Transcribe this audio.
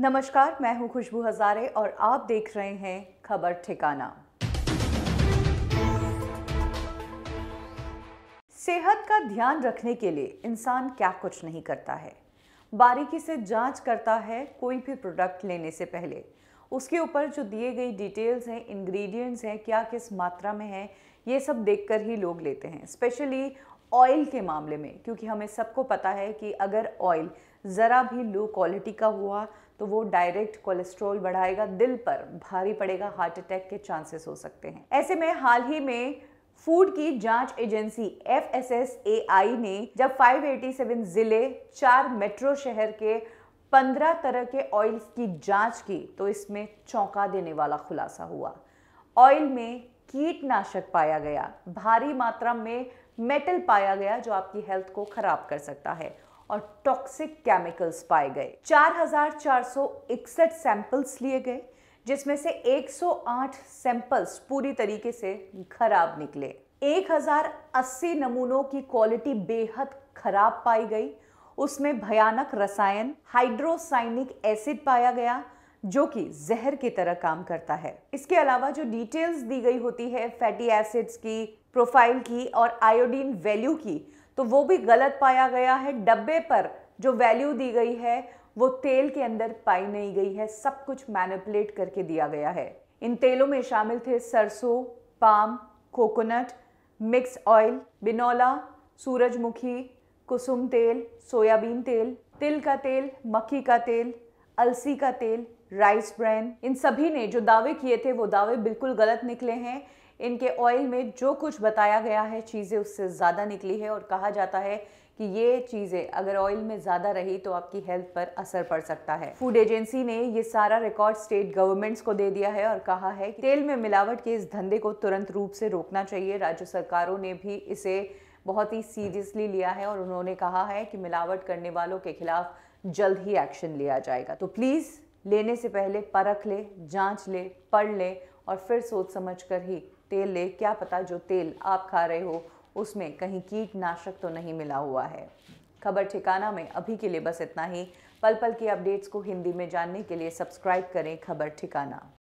नमस्कार मैं हूं खुशबू हजारे और आप देख रहे हैं खबर ठिकाना सेहत का ध्यान रखने के लिए इंसान क्या कुछ नहीं करता है बारीकी से जांच करता है कोई भी प्रोडक्ट लेने से पहले उसके ऊपर जो दिए गए डिटेल्स हैं इंग्रेडिएंट्स हैं क्या किस मात्रा में है ये सब देखकर ही लोग लेते हैं स्पेशली ऑयल के मामले में क्योंकि हमें सबको पता है कि अगर ऑयल ज़रा भी लो क्वालिटी का हुआ तो वो डायरेक्ट कोलेस्ट्रॉल बढ़ाएगा दिल पर भारी पड़ेगा हार्ट अटैक के चांसेस हो सकते हैं ऐसे में हाल ही में फूड की जांच agency F S S A I ने जब 587 जिले चार मेट्रो शहर के 15 तरह के ऑयल्स की जांच की तो इसमें चौंका देने वाला खुलासा हुआ ऑयल में कीटनाशक पाया गया भारी मात्रा में मेटल पाया गया जो आपकी हेल्थ को खराब कर सकता है और टॉक्सिक केमिकल्स पाए गए 4,461 सैंपल्स लिए गए जिसमें से 108 सैंपल्स पूरी तरीके से खराब निकले 1080 नमूनों की क्वालिटी बेहद खराब पाई गई उसमें भयानक रसायन हाइड्रोसाइनिक एसिड पाया गया जो कि जहर की तरह काम करता है इसके अलावा जो डिटेल्स दी गई होती है फैटी एसिड्स की प्रोफाइल की और आयोडीन वैल्यू की तो वो भी गलत पाया गया है डब्बे पर जो वैल्यू दी गई है वो तेल के अंदर पाई नहीं गई है सब कुछ मैनिपुलेट करके दिया गया है इन तेलों में शामिल थे सरसों पाम कोकोनट मिक्स ऑयल बिनोला सूरजमुखी कुसुम तेल सोयाबीन तेल तिल का तेल मक्की का तेल अलसी का तेल राइस ब्रैन इन सभी ने जो दावे किए थे वो दावे बिल्कुल गलत निकले हैं इनके ऑयल में जो कुछ बताया गया है चीज़ें उससे ज़्यादा निकली है और कहा जाता है कि ये चीज़ें अगर ऑयल में ज़्यादा रही तो आपकी हेल्थ पर असर पड़ सकता है फूड एजेंसी ने ये सारा रिकॉर्ड स्टेट गवर्नमेंट्स को दे दिया है और कहा है कि तेल में मिलावट के इस धंधे को तुरंत रूप से रोकना चाहिए राज्य सरकारों ने भी इसे बहुत ही सीरियसली लिया है और उन्होंने कहा है कि मिलावट करने वालों के खिलाफ जल्द ही एक्शन लिया जाएगा तो प्लीज़ लेने से पहले परख ले जांच ले पढ़ ले और फिर सोच समझ कर ही तेल ले क्या पता जो तेल आप खा रहे हो उसमें कहीं कीटनाशक तो नहीं मिला हुआ है खबर ठिकाना में अभी के लिए बस इतना ही पल पल की अपडेट्स को हिंदी में जानने के लिए सब्सक्राइब करें खबर ठिकाना